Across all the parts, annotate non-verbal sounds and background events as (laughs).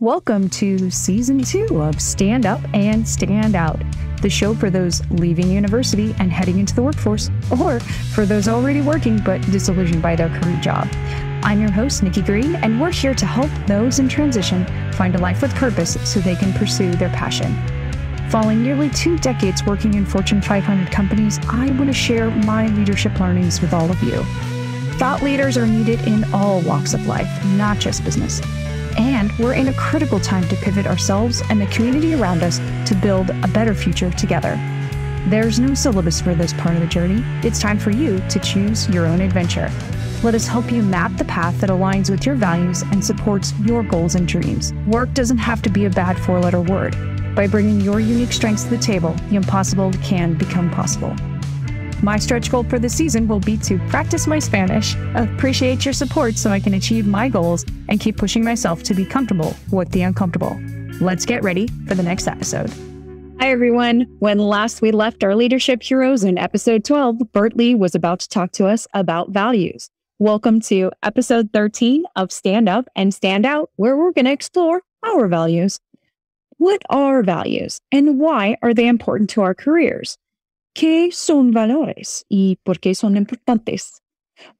Welcome to season two of Stand Up and Stand Out, the show for those leaving university and heading into the workforce, or for those already working but disillusioned by their current job. I'm your host, Nikki Green, and we're here to help those in transition find a life with purpose so they can pursue their passion. Following nearly two decades working in Fortune 500 companies, I want to share my leadership learnings with all of you. Thought leaders are needed in all walks of life, not just business. And we're in a critical time to pivot ourselves and the community around us to build a better future together. There's no syllabus for this part of the journey. It's time for you to choose your own adventure. Let us help you map the path that aligns with your values and supports your goals and dreams. Work doesn't have to be a bad four letter word. By bringing your unique strengths to the table, the impossible can become possible. My stretch goal for the season will be to practice my Spanish, appreciate your support so I can achieve my goals, and keep pushing myself to be comfortable with the uncomfortable. Let's get ready for the next episode. Hi, everyone. When last we left our leadership heroes in episode 12, Bert Lee was about to talk to us about values. Welcome to episode 13 of Stand Up and Stand Out, where we're going to explore our values. What are values and why are they important to our careers? ¿Qué son valores y por qué son importantes?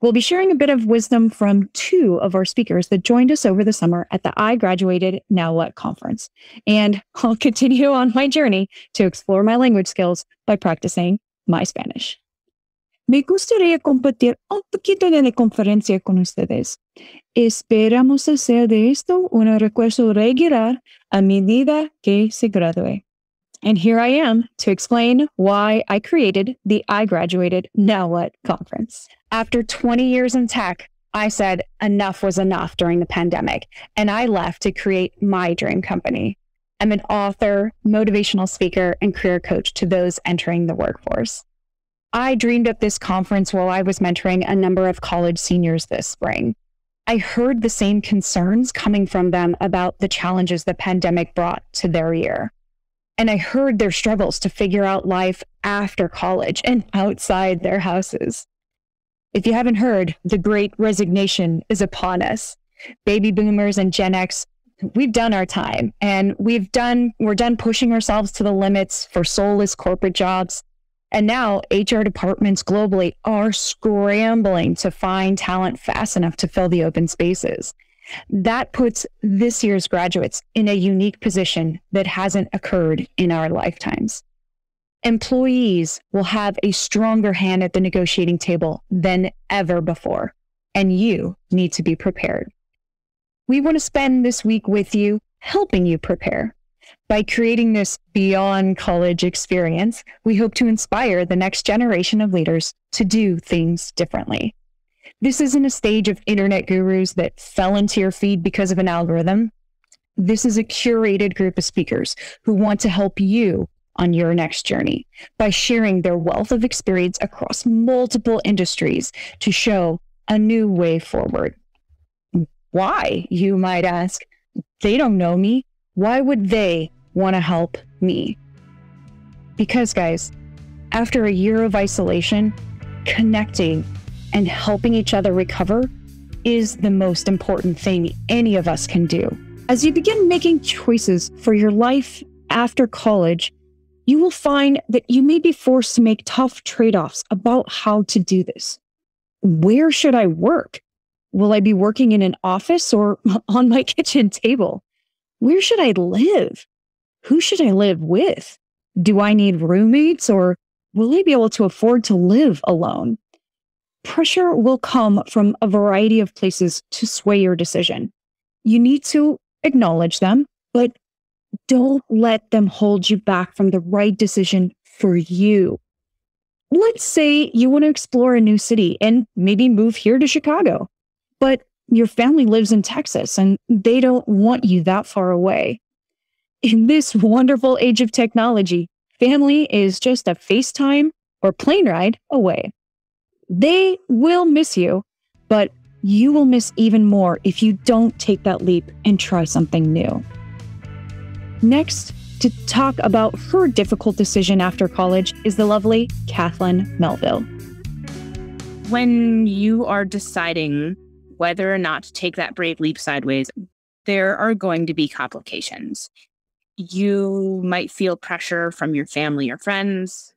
We'll be sharing a bit of wisdom from two of our speakers that joined us over the summer at the I Graduated Now What conference. And I'll (laughs) continue on my journey to explore my language skills by practicing my Spanish. Me gustaría compartir un poquito de la conferencia con ustedes. Esperamos hacer de esto un recurso regular a medida que se gradúe. And here I am to explain why I created the I Graduated Now What conference. After 20 years in tech, I said enough was enough during the pandemic, and I left to create my dream company. I'm an author, motivational speaker, and career coach to those entering the workforce. I dreamed up this conference while I was mentoring a number of college seniors this spring. I heard the same concerns coming from them about the challenges the pandemic brought to their year. And I heard their struggles to figure out life after college and outside their houses. If you haven't heard, the great resignation is upon us. Baby boomers and Gen X, we've done our time and we've done, we're done pushing ourselves to the limits for soulless corporate jobs. And now HR departments globally are scrambling to find talent fast enough to fill the open spaces. That puts this year's graduates in a unique position that hasn't occurred in our lifetimes. Employees will have a stronger hand at the negotiating table than ever before, and you need to be prepared. We want to spend this week with you helping you prepare. By creating this beyond college experience, we hope to inspire the next generation of leaders to do things differently. This isn't a stage of internet gurus that fell into your feed because of an algorithm. This is a curated group of speakers who want to help you on your next journey by sharing their wealth of experience across multiple industries to show a new way forward. Why, you might ask? They don't know me. Why would they want to help me? Because, guys, after a year of isolation, connecting and helping each other recover is the most important thing any of us can do. As you begin making choices for your life after college, you will find that you may be forced to make tough trade offs about how to do this. Where should I work? Will I be working in an office or (laughs) on my kitchen table? Where should I live? Who should I live with? Do I need roommates or will I be able to afford to live alone? pressure will come from a variety of places to sway your decision. You need to acknowledge them, but don't let them hold you back from the right decision for you. Let's say you want to explore a new city and maybe move here to Chicago, but your family lives in Texas and they don't want you that far away. In this wonderful age of technology, family is just a FaceTime or plane ride away. They will miss you, but you will miss even more if you don't take that leap and try something new. Next, to talk about her difficult decision after college is the lovely Kathleen Melville. When you are deciding whether or not to take that brave leap sideways, there are going to be complications. You might feel pressure from your family or friends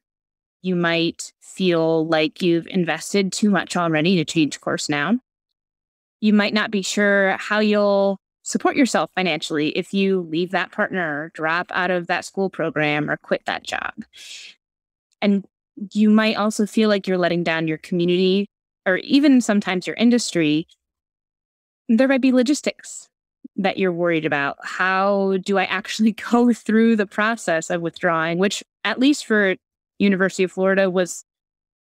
you might feel like you've invested too much already to change course now. You might not be sure how you'll support yourself financially if you leave that partner, drop out of that school program, or quit that job. And you might also feel like you're letting down your community or even sometimes your industry. There might be logistics that you're worried about. How do I actually (laughs) go through the process of withdrawing, which, at least for University of Florida was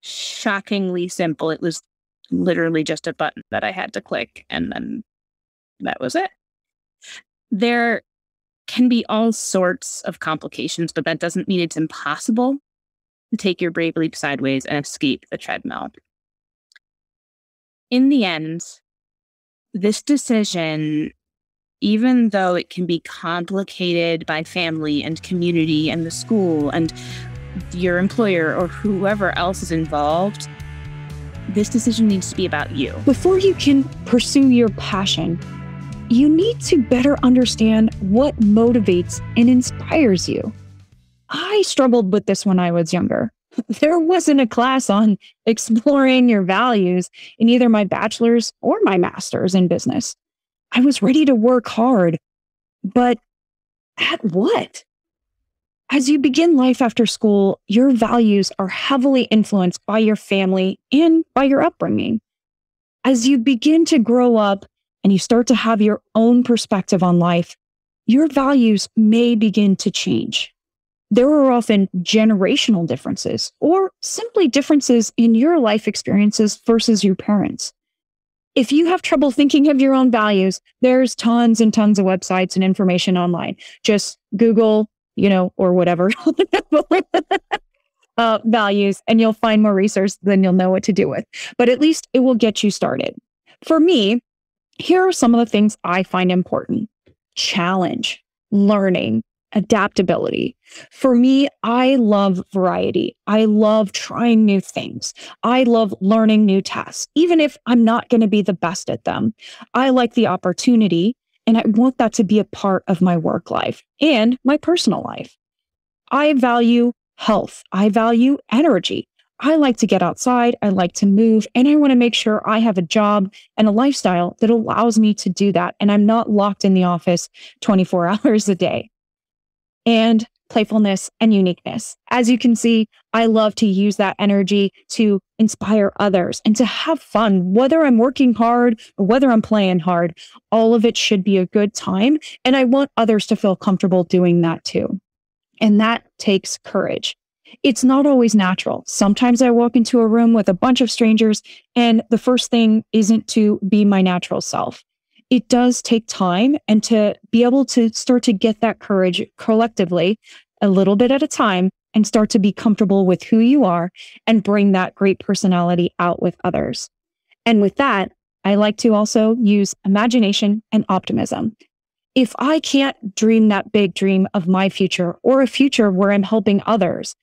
shockingly simple. It was literally just a button that I had to click, and then that was it. There can be all sorts of complications, but that doesn't mean it's impossible to take your brave leap sideways and escape the treadmill. In the end, this decision, even though it can be complicated by family and community and the school and your employer or whoever else is involved, this decision needs to be about you. Before you can pursue your passion, you need to better understand what motivates and inspires you. I struggled with this when I was younger. (laughs) There wasn't a class on (laughs) exploring your values in either my bachelor's or my master's in business. I was ready to work hard, but at what? As you begin life after school, your values are heavily influenced by your family and by your upbringing. As you begin to grow up and you start to have your own perspective on life, your values may begin to change. There are often generational differences or simply differences in your life experiences versus your parents. If you have trouble thinking of your own values, there's tons and tons of websites and information online. Just Google you know, or whatever (laughs) uh, values, and you'll find more resources than you'll know what to do with. But at least it will get you started. For me, here are some of the things I find important challenge, learning, adaptability. For me, I love variety. I love trying new things. I love learning new tasks, even if I'm not going to be the best at them. I like the opportunity and I want that to be a part of my work life and my personal life. I value health. I value energy. I like to get outside. I like to move. And I want to make sure I have a job and a lifestyle that allows me to do that. And I'm not locked in the office 24 (laughs) hours a day and playfulness and uniqueness. As you can see, I love to use that energy to inspire others and to have fun, whether I'm working hard or whether I'm playing hard. All of it should be a good time. And I want others to feel comfortable doing that too. And that takes courage. It's not always natural. Sometimes I walk into a room with a bunch of strangers, and the first thing isn't to be my natural self it does take time and to be able to start to get that courage collectively a little bit at a time and start to be comfortable with who you are and bring that great personality out with others. And with that, I like to also use imagination and optimism. If I can't dream that big dream of my future or a future where I'm helping others,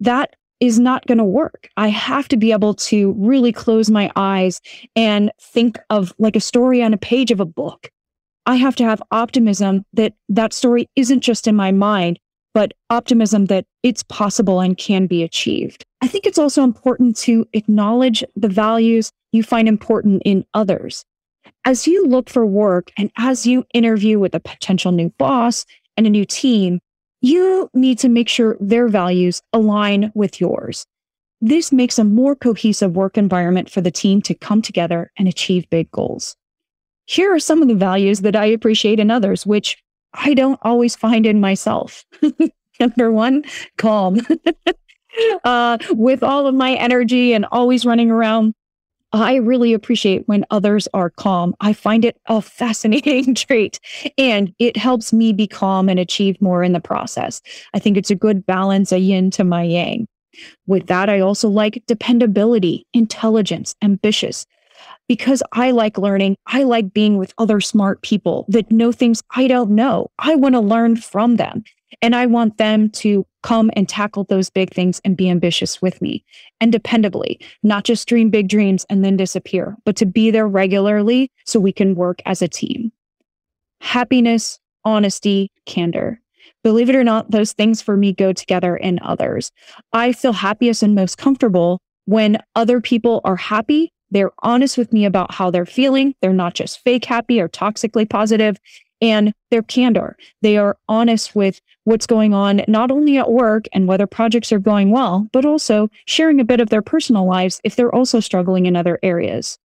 that is not going to work. I have to be able to really close my eyes and think of like a story on a page of a book. I have to have optimism that that story isn't just in my mind, but optimism that it's possible and can be achieved. I think it's also important to acknowledge the values you find important in others. As you look for work and as you interview with a potential new boss and a new team, you need to make sure their values align with yours. This makes a more cohesive work environment for the team to come together and achieve big goals. Here are some of the values that I appreciate in others, which I don't always find in myself. (laughs) Number one, calm. (laughs) uh, with all of my energy and always running around, I really appreciate when others are calm. I find it a (laughs) fascinating trait and it helps me be calm and achieve more in the process. I think it's a good balance, a yin to my yang. With that, I also like dependability, intelligence, ambitious, because I like learning. I like being with other smart people that know things I don't know. I want to learn from them. And I want them to come and tackle those big things and be ambitious with me and dependably, not just dream big dreams and then disappear, but to be there regularly so we can work as a team. Happiness, honesty, candor. Believe it or not, those things for me go together in others. I feel happiest and most comfortable when other people are happy. They're honest with me about how they're feeling. They're not just fake happy or toxically positive and their candor. They are honest with what's going on, not only at work and whether projects are going well, but also sharing a bit of their personal lives if they're also struggling in other areas.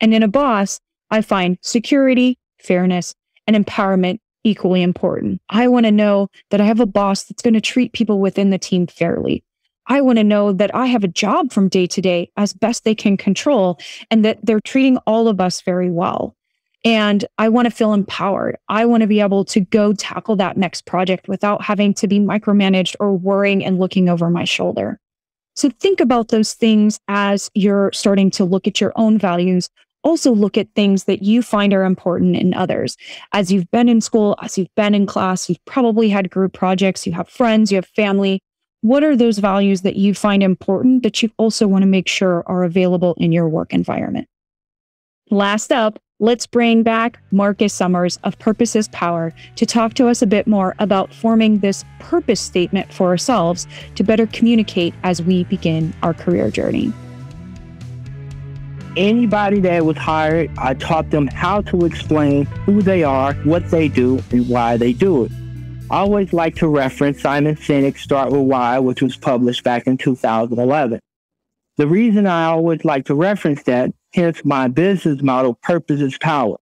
And in a boss, I find security, fairness, and empowerment equally important. I want to know that I have a boss that's going to treat people within the team fairly. I want to know that I have a job from day to day as best they can control and that they're treating all of us very well. And I want to feel empowered. I want to be able to go tackle that next project without having to be micromanaged or worrying and looking over my shoulder. So think about those things as you're starting to look at your own values. Also, look at things that you find are important in others. As you've been in school, as you've been in class, you've probably had group projects, you have friends, you have family. What are those values that you find important that you also want to make sure are available in your work environment? Last up, Let's bring back Marcus Summers of Purposes Power to talk to us a bit more about forming this purpose statement for ourselves to better communicate as we begin our career journey. Anybody that was hired, I taught them how to explain who they are, what they do, and why they do it. I always like to reference Simon Sinek's Start With Why, which was published back in 2011. The reason I always like to reference that Hence my business model, purpose is power.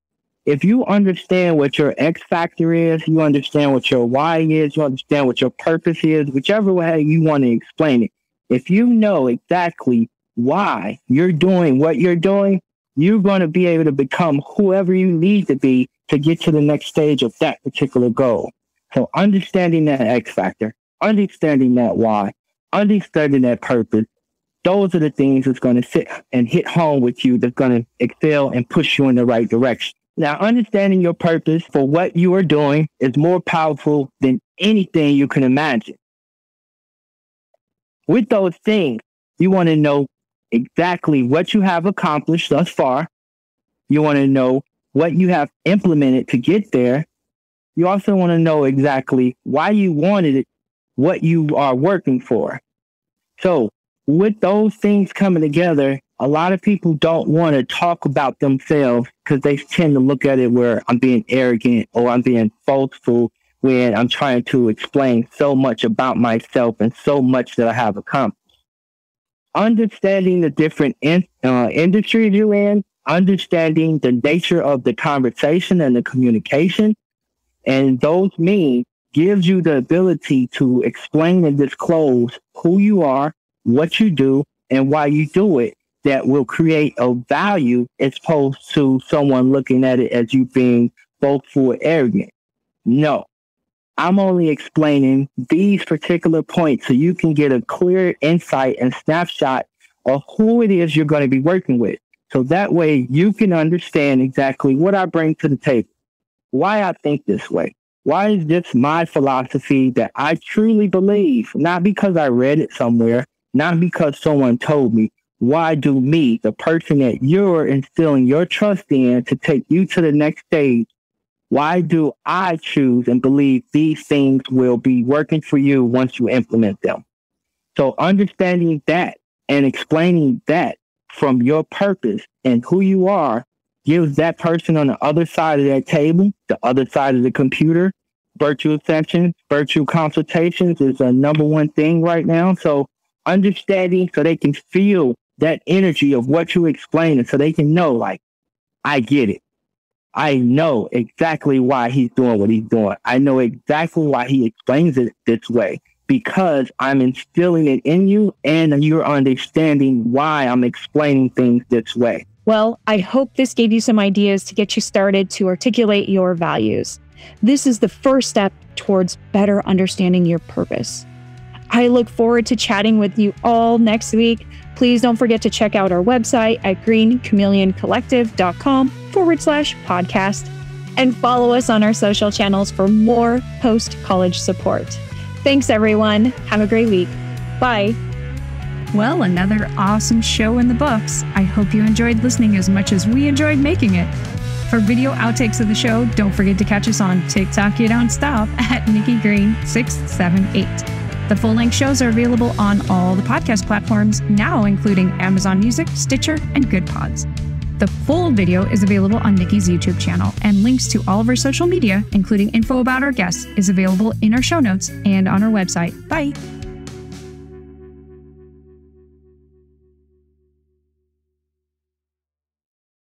If you understand what your X factor is, you understand what your Y is, you understand what your purpose is, whichever way you want to explain it. If you know exactly why you're doing what you're doing, you're going to be able to become whoever you need to be to get to the next stage of that particular goal. So understanding that X factor, understanding that why, understanding that purpose, those are the things that's going to sit and hit home with you that's going to excel and push you in the right direction. Now, understanding your purpose for what you are doing is more powerful than anything you can imagine. With those things, you want to know exactly what you have accomplished thus far. You want to know what you have implemented to get there. You also want to know exactly why you wanted it, what you are working for. So with those things coming together, a lot of people don't want to talk about themselves because they tend to look at it where I'm being arrogant or I'm being boastful when I'm trying to explain so much about myself and so much that I have accomplished. Understanding the different in, uh, industries you're in, understanding the nature of the conversation and the communication, and those means gives you the ability to explain and disclose who you are, what you do and why you do it that will create a value as opposed to someone looking at it as you being boastful or arrogant. No, I'm only explaining these particular points so you can get a clear insight and snapshot of who it is you're going to be working with. So that way you can understand exactly what I bring to the table, why I think this way. Why is this my philosophy that I truly believe, not because I read it somewhere, not because someone told me. Why do me, the person that you're instilling your trust in to take you to the next stage, why do I choose and believe these things will be working for you once you implement them? So understanding that and explaining that from your purpose and who you are gives that person on the other side of that table, the other side of the computer, virtual sessions, virtual consultations is a number one thing right now. So understanding so they can feel that energy of what you explain and so they can know like i get it i know exactly why he's doing what he's doing i know exactly why he explains it this way because i'm instilling it in you and you're understanding why i'm explaining things this way well i hope this gave you some ideas to get you started to articulate your values this is the first step towards better understanding your purpose I look forward to chatting with you all next week. Please don't forget to check out our website at greenchameleoncollective.com forward slash podcast and follow us on our social channels for more post college support. Thanks, everyone. Have a great week. Bye. Well, another awesome show in the books. I hope you enjoyed listening as much as we enjoyed making it. For video outtakes of the show, don't forget to catch us on TikTok You Don't Stop at Nikki Green 678. The full length shows are available on all the podcast platforms now, including Amazon Music, Stitcher, and Good Pods. The full video is available on Nikki's YouTube channel, and links to all of our social media, including info about our guests, is available in our show notes and on our website. Bye.